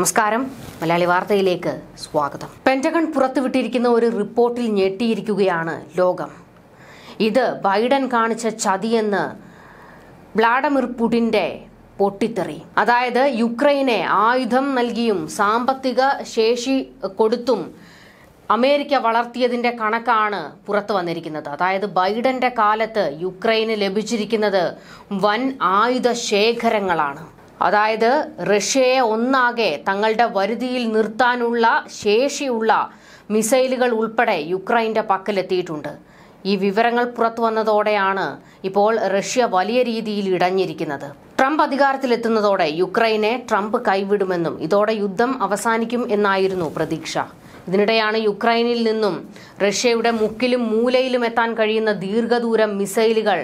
നമസ്കാരം മലയാളി വാർത്തയിലേക്ക് സ്വാഗതം പെന്റഗൺ പുറത്തുവിട്ടിരിക്കുന്ന ഒരു റിപ്പോർട്ടിൽ ഞെട്ടിയിരിക്കുകയാണ് ലോകം ഇത് ബൈഡൻ കാണിച്ച ചതിയെന്ന് വ്ളാഡമിർ പുടിന്റെ പൊട്ടിത്തെറി അതായത് യുക്രൈനെ ആയുധം നൽകിയും സാമ്പത്തിക ശേഷി കൊടുത്തും അമേരിക്ക വളർത്തിയതിന്റെ കണക്കാണ് പുറത്തു വന്നിരിക്കുന്നത് അതായത് ബൈഡന്റെ കാലത്ത് യുക്രൈന് ലഭിച്ചിരിക്കുന്നത് വൻ ആയുധ ശേഖരങ്ങളാണ് അതായത് റഷ്യയെ ഒന്നാകെ തങ്ങളുടെ വരുതിയിൽ നിർത്താനുള്ള ശേഷിയുള്ള മിസൈലുകൾ ഉൾപ്പെടെ യുക്രൈൻ്റെ പക്കലെത്തിയിട്ടുണ്ട് ഈ വിവരങ്ങൾ പുറത്തു വന്നതോടെയാണ് ഇപ്പോൾ റഷ്യ വലിയ രീതിയിൽ ഇടഞ്ഞിരിക്കുന്നത് ട്രംപ് അധികാരത്തിലെത്തുന്നതോടെ യുക്രൈനെ ട്രംപ് കൈവിടുമെന്നും ഇതോടെ യുദ്ധം അവസാനിക്കും എന്നായിരുന്നു പ്രതീക്ഷ ഇതിനിടെയാണ് യുക്രൈനിൽ നിന്നും റഷ്യയുടെ മുക്കിലും മൂലയിലും എത്താൻ കഴിയുന്ന ദീർഘദൂര മിസൈലുകൾ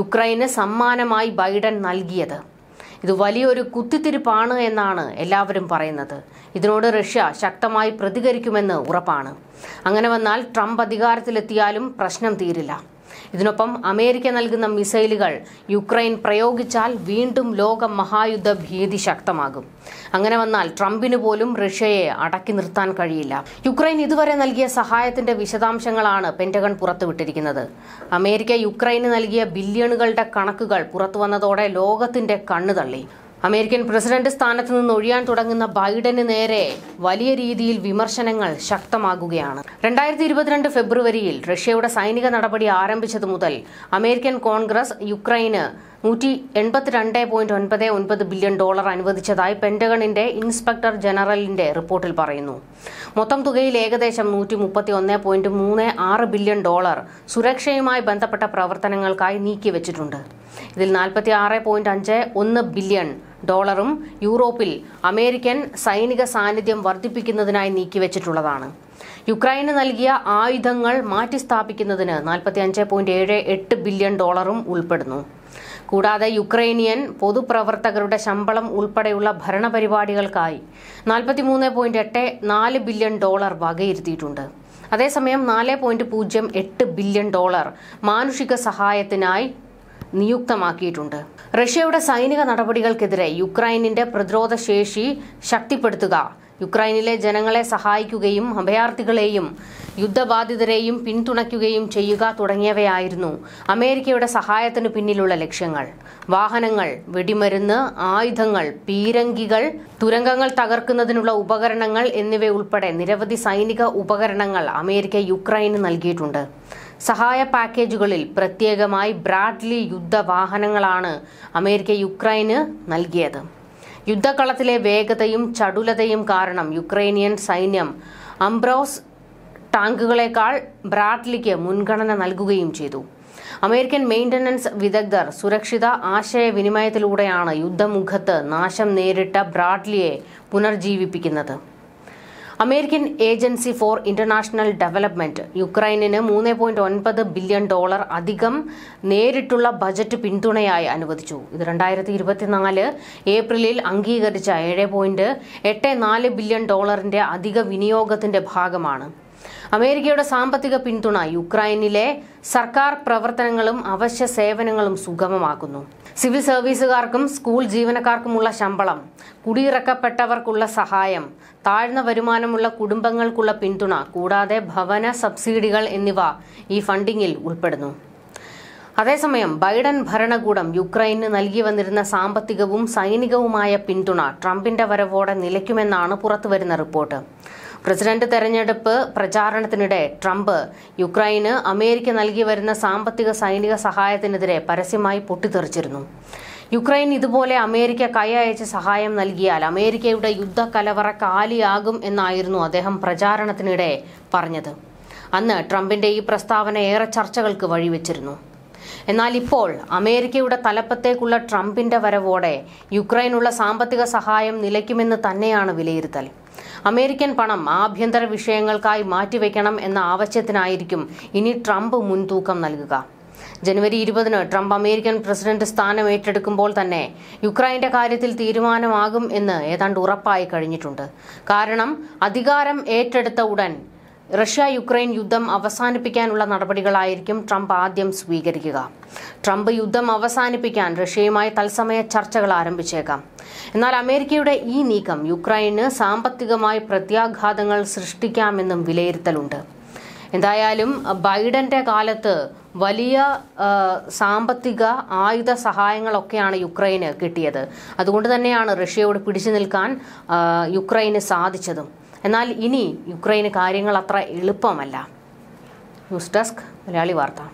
യുക്രൈന് സമ്മാനമായി ബൈഡൻ നൽകിയത് ഇത് വലിയൊരു കുത്തിത്തിരിപ്പാണ് എന്നാണ് എല്ലാവരും പറയുന്നത് ഇതിനോട് റഷ്യ ശക്തമായി പ്രതികരിക്കുമെന്ന് ഉറപ്പാണ് അങ്ങനെ വന്നാൽ ട്രംപ് അധികാരത്തിലെത്തിയാലും പ്രശ്നം തീരില്ല ഇതിനൊപ്പം അമേരിക്ക നൽകുന്ന മിസൈലുകൾ യുക്രൈൻ പ്രയോഗിച്ചാൽ വീണ്ടും ലോക മഹായുദ്ധ ഭീതി ശക്തമാകും അങ്ങനെ വന്നാൽ ട്രംപിന് പോലും റഷ്യയെ അടക്കി നിർത്താൻ കഴിയില്ല യുക്രൈൻ ഇതുവരെ നൽകിയ സഹായത്തിന്റെ വിശദാംശങ്ങളാണ് പെന്റഗൺ പുറത്തുവിട്ടിരിക്കുന്നത് അമേരിക്ക യുക്രൈന് നൽകിയ ബില്യണുകളുടെ കണക്കുകൾ പുറത്തുവന്നതോടെ ലോകത്തിന്റെ കണ്ണു തള്ളി അമേരിക്കൻ പ്രസിഡന്റ് സ്ഥാനത്ത് നിന്ന് ഒഴിയാൻ തുടങ്ങുന്ന ബൈഡന് നേരെ വലിയ രീതിയിൽ വിമർശനങ്ങൾ ശക്തമാകുകയാണ് രണ്ടായിരത്തി ഇരുപത്തിരണ്ട് ഫെബ്രുവരിയിൽ റഷ്യയുടെ സൈനിക നടപടി ആരംഭിച്ചതു മുതൽ അമേരിക്കൻ കോൺഗ്രസ് യുക്രൈന് നൂറ്റി രണ്ട് പോയിന്റ് ഒൻപത് ഒൻപത് ബില്യൺ ഡോളർ അനുവദിച്ചതായി പെന്റഗണിന്റെ ഇൻസ്പെക്ടർ ജനറലിന്റെ റിപ്പോർട്ടിൽ പറയുന്നു മൊത്തം തുകയിൽ ഏകദേശം നൂറ്റി മുപ്പത്തി ഒന്ന് പോയിന്റ് മൂന്ന് ആറ് ബില്യൺ ഡോളർ സുരക്ഷയുമായി ബന്ധപ്പെട്ട പ്രവർത്തനങ്ങൾക്കായി നീക്കിവച്ചിട്ടുണ്ട് ഇതിൽ നാൽപ്പത്തി ആറ് പോയിന്റ് അഞ്ച് ഒന്ന് ബില്യൺ ഡോളറും യൂറോപ്പിൽ അമേരിക്കൻ സൈനിക സാന്നിധ്യം വർദ്ധിപ്പിക്കുന്നതിനായി നീക്കിവച്ചിട്ടുള്ളതാണ് യുക്രൈന് നൽകിയ ആയുധങ്ങൾ മാറ്റിസ്ഥാപിക്കുന്നതിന് നാൽപ്പത്തി അഞ്ച് പോയിന്റ് ഏഴ് എട്ട് ബില്യൺ ഡോളറും ഉൾപ്പെടുന്നു കൂടാതെ യുക്രൈനിയൻ പൊതുപ്രവർത്തകരുടെ ശമ്പളം ഉൾപ്പെടെയുള്ള ഭരണപരിപാടികൾക്കായി നാൽപ്പത്തിമൂന്ന് പോയിന്റ് എട്ട് നാല് ബില്യൺ ഡോളർ വകയിരുത്തിയിട്ടുണ്ട് അതേസമയം നാല് പോയിന്റ് പൂജ്യം എട്ട് ബില്യൺ ഡോളർ മാനുഷിക സഹായത്തിനായി നിയുക്തമാക്കിയിട്ടുണ്ട് റഷ്യയുടെ സൈനിക നടപടികൾക്കെതിരെ യുക്രൈനിന്റെ പ്രതിരോധ ശേഷി ശക്തിപ്പെടുത്തുക യുക്രൈനിലെ ജനങ്ങളെ സഹായിക്കുകയും അഭയാർത്ഥികളെയും യുദ്ധബാധിതരെയും പിന്തുണയ്ക്കുകയും ചെയ്യുക തുടങ്ങിയവയായിരുന്നു അമേരിക്കയുടെ സഹായത്തിനു പിന്നിലുള്ള ലക്ഷ്യങ്ങൾ വാഹനങ്ങൾ വെടിമരുന്ന് ആയുധങ്ങൾ പീരങ്കികൾ തുരങ്കങ്ങൾ തകർക്കുന്നതിനുള്ള ഉപകരണങ്ങൾ എന്നിവയുൾപ്പെടെ നിരവധി സൈനിക ഉപകരണങ്ങൾ അമേരിക്ക യുക്രൈന് നൽകിയിട്ടുണ്ട് സഹായ പാക്കേജുകളിൽ പ്രത്യേകമായി ബ്രാഡ്ലി യുദ്ധ വാഹനങ്ങളാണ് അമേരിക്ക യുക്രൈന് നൽകിയത് യുദ്ധക്കളത്തിലെ വേഗതയും ചടുലതയും കാരണം യുക്രൈനിയൻ സൈന്യം അംബ്രോസ് ടാങ്കുകളെക്കാൾ ബ്രാഡ്ലിക്ക് മുൻഗണന നൽകുകയും ചെയ്തു അമേരിക്കൻ മെയിന്റനൻസ് വിദഗ്ധർ സുരക്ഷിത ആശയവിനിമയത്തിലൂടെയാണ് യുദ്ധമുഖത്ത് നാശം നേരിട്ട ബ്രാഡ്ലിയെ പുനർജീവിപ്പിക്കുന്നത് American agency for international development യുക്രൈനിന് മൂന്ന് പോയിന്റ് ഒൻപത് ബില്യൺ ഡോളർ അധികം നേരിട്ടുള്ള ബജറ്റ് പിന്തുണയായി അനുവദിച്ചു ഇത് രണ്ടായിരത്തി ഇരുപത്തിനാല് ഏപ്രിലിൽ അംഗീകരിച്ച ഏഴ് പോയിന്റ് എട്ട് നാല് ബില്യൺ ഡോളറിന്റെ അധിക വിനിയോഗത്തിന്റെ ഭാഗമാണ് അമേരിക്കയുടെ സാമ്പത്തിക പിന്തുണ യുക്രൈനിലെ സർക്കാർ പ്രവർത്തനങ്ങളും അവശ്യ സേവനങ്ങളും സുഗമമാക്കുന്നു സിവിൽ സർവീസുകാർക്കും സ്കൂൾ ജീവനക്കാർക്കുമുള്ള ശമ്പളം കുടിയിറക്കപ്പെട്ടവർക്കുള്ള സഹായം താഴ്ന്ന വരുമാനമുള്ള കുടുംബങ്ങൾക്കുള്ള പിന്തുണ കൂടാതെ ഭവന സബ്സിഡികൾ എന്നിവ ഈ ഫണ്ടിങ്ങിൽ ഉൾപ്പെടുന്നു അതേസമയം ബൈഡൻ ഭരണകൂടം യുക്രൈന് നൽകി വന്നിരുന്ന സാമ്പത്തികവും സൈനികവുമായ പിന്തുണ ട്രംപിന്റെ വരവോടെ നിലയ്ക്കുമെന്നാണ് പുറത്തുവരുന്ന റിപ്പോർട്ട് പ്രസിഡന്റ് തെരഞ്ഞെടുപ്പ് പ്രചാരണത്തിനിടെ ട്രംപ് യുക്രൈന് അമേരിക്ക നൽകി വരുന്ന സാമ്പത്തിക സൈനിക സഹായത്തിനെതിരെ പരസ്യമായി പൊട്ടിത്തെറിച്ചിരുന്നു യുക്രൈൻ ഇതുപോലെ അമേരിക്ക കൈയയച്ച് സഹായം നൽകിയാൽ അമേരിക്കയുടെ യുദ്ധ കലവറ കാലിയാകും എന്നായിരുന്നു അദ്ദേഹം പ്രചാരണത്തിനിടെ പറഞ്ഞത് അന്ന് ട്രംപിന്റെ ഈ പ്രസ്താവന ഏറെ ചർച്ചകൾക്ക് വഴിവെച്ചിരുന്നു എന്നാൽ ഇപ്പോൾ അമേരിക്കയുടെ തലപ്പത്തേക്കുള്ള ട്രംപിന്റെ വരവോടെ യുക്രൈനുള്ള സാമ്പത്തിക സഹായം നിലയ്ക്കുമെന്ന് തന്നെയാണ് വിലയിരുത്തൽ അമേരിക്കൻ പണം ആഭ്യന്തര വിഷയങ്ങൾക്കായി മാറ്റിവെക്കണം എന്ന ആവശ്യത്തിനായിരിക്കും ഇനി ട്രംപ് മുൻതൂക്കം നൽകുക ജനുവരി ഇരുപതിന് ട്രംപ് അമേരിക്കൻ പ്രസിഡന്റ് സ്ഥാനം ഏറ്റെടുക്കുമ്പോൾ തന്നെ യുക്രൈന്റെ കാര്യത്തിൽ തീരുമാനമാകും എന്ന് ഏതാണ്ട് ഉറപ്പായി കഴിഞ്ഞിട്ടുണ്ട് കാരണം അധികാരം ഏറ്റെടുത്ത ഉടൻ റഷ്യ യുക്രൈൻ യുദ്ധം അവസാനിപ്പിക്കാനുള്ള നടപടികളായിരിക്കും ട്രംപ് ആദ്യം സ്വീകരിക്കുക ട്രംപ് യുദ്ധം അവസാനിപ്പിക്കാൻ റഷ്യയുമായി തത്സമയ ചർച്ചകൾ ആരംഭിച്ചേക്കാം എന്നാൽ അമേരിക്കയുടെ ഈ നീക്കം യുക്രൈന് സാമ്പത്തികമായി പ്രത്യാഘാതങ്ങൾ സൃഷ്ടിക്കാമെന്നും വിലയിരുത്തലുണ്ട് എന്തായാലും ബൈഡന്റെ കാലത്ത് വലിയ സാമ്പത്തിക ആയുധ സഹായങ്ങളൊക്കെയാണ് യുക്രൈന് കിട്ടിയത് അതുകൊണ്ട് തന്നെയാണ് റഷ്യയോട് പിടിച്ചു നിൽക്കാൻ യുക്രൈന് സാധിച്ചതും എന്നാൽ ഇനി യുക്രൈന് കാര്യങ്ങൾ അത്ര എളുപ്പമല്ല ന്യൂസ് ഡെസ്ക് മലയാളി വാർത്ത